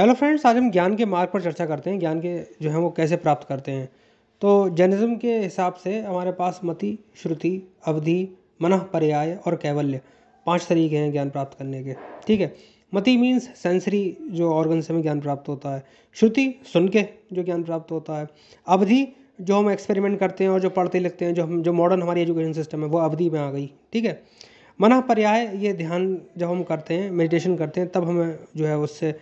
hello friends आज हम ज्ञान के मार्ग पर चर्चा करते हैं ज्ञान के जो है वो कैसे प्राप्त करते हैं तो जैनिज़्म के हिसाब से हमारे पास मति श्रुति अवधि मन पर्याय और कैवल्य पांच तरीके हैं ज्ञान प्राप्त करने के ठीक है मति मीन्स सेंसरी जो ऑर्गन से हमें ज्ञान प्राप्त होता है श्रुति सुन के जो ज्ञान प्राप्त होता है अवधि जो हम एक्सपेरिमेंट करते हैं और जो पढ़ते लिखते हैं जो हम जो मॉडर्न हमारी एजुकेशन सिस्टम है वो अवधि में आ गई ठीक है मना पर्याय ये ध्यान जब हम करते हैं मेडिटेशन करते हैं तब हमें जो है उससे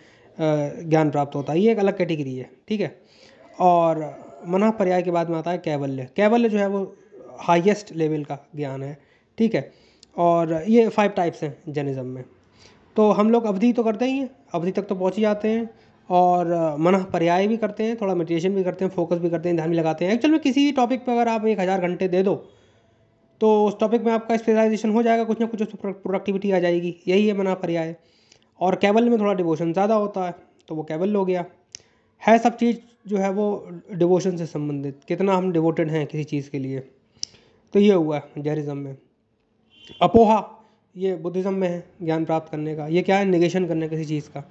ज्ञान प्राप्त होता है ये एक अलग कैटेगरी है ठीक है और मना पर्याय के बाद में आता है कैवल्य कैवल्य जो है वो हाईएस्ट लेवल का ज्ञान है ठीक है और ये फाइव टाइप्स हैं जर्निज़म में तो हम लोग अवधि तो करते ही हैं अवधि तक तो पहुँच ही जाते हैं और मना पर्याय भी करते हैं थोड़ा मेडिटेशन भी करते हैं फोकस भी करते हैं ध्यान भी लगाते हैं एक्चुअल में किसी भी टॉपिक पर अगर आप एक हज़ार घंटे दे दो तो उस टॉपिक में आपका स्पेशलाइजेशन हो जाएगा कुछ ना कुछ उसमें प्रोडक्टिविटी आ जाएगी यही है मना पर्याय और केवल में थोड़ा डिवोशन ज़्यादा होता है तो वो केवल हो गया है सब चीज़ जो है वो डिवोशन से संबंधित कितना हम डिवोटेड हैं किसी चीज़ के लिए तो ये हुआ जहरिज़म में अपोहा ये बुद्धिज़्म में है ज्ञान प्राप्त करने का ये क्या है निगेशन का किसी चीज़ का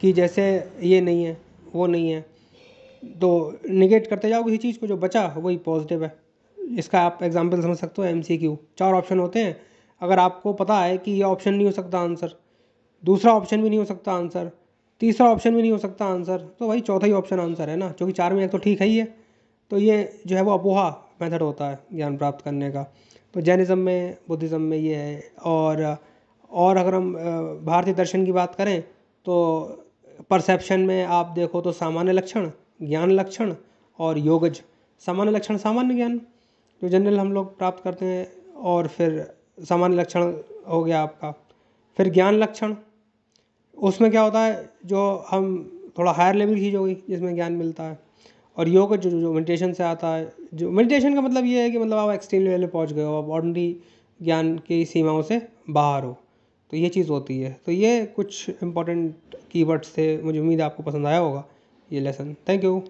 कि जैसे ये नहीं है वो नहीं है तो निगेट करते जाओ किसी चीज़ को जो बचा वही पॉजिटिव है इसका आप एग्जाम्पल समझ सकते हो एम सी क्यू चार ऑप्शन होते हैं अगर आपको पता है कि ये ऑप्शन नहीं हो सकता आंसर दूसरा ऑप्शन भी नहीं हो सकता आंसर तीसरा ऑप्शन भी नहीं हो सकता आंसर तो भाई चौथा ही ऑप्शन आंसर है ना क्योंकि चार में एक तो ठीक है ही है तो ये जो है वो अपोहा मेथड होता है ज्ञान प्राप्त करने का तो जैनिज़्म में बुद्धिज़्म में ये है और और अगर हम भारतीय दर्शन की बात करें तो परसेप्शन में आप देखो तो सामान्य लक्षण ज्ञान लक्षण और योगज सामान्य लक्षण सामान्य ज्ञान जो जनरल हम लोग प्राप्त करते हैं और फिर सामान्य लक्षण हो गया आपका फिर ज्ञान लक्षण उसमें क्या होता है जो हम थोड़ा हायर लेवल की जो जिसमें ज्ञान मिलता है और योग जो जो मेडिटेशन से आता है जो मेडिटेशन का मतलब ये है कि मतलब आप एक्सट्रीम लेवल पर पहुँच गए हो आप ऑर्डनरी ज्ञान की सीमाओं से बाहर हो तो ये चीज़ होती है तो ये कुछ इंपॉर्टेंट कीवर्ड्स थे मुझे उम्मीद है आपको पसंद आया होगा ये लेसन थैंक यू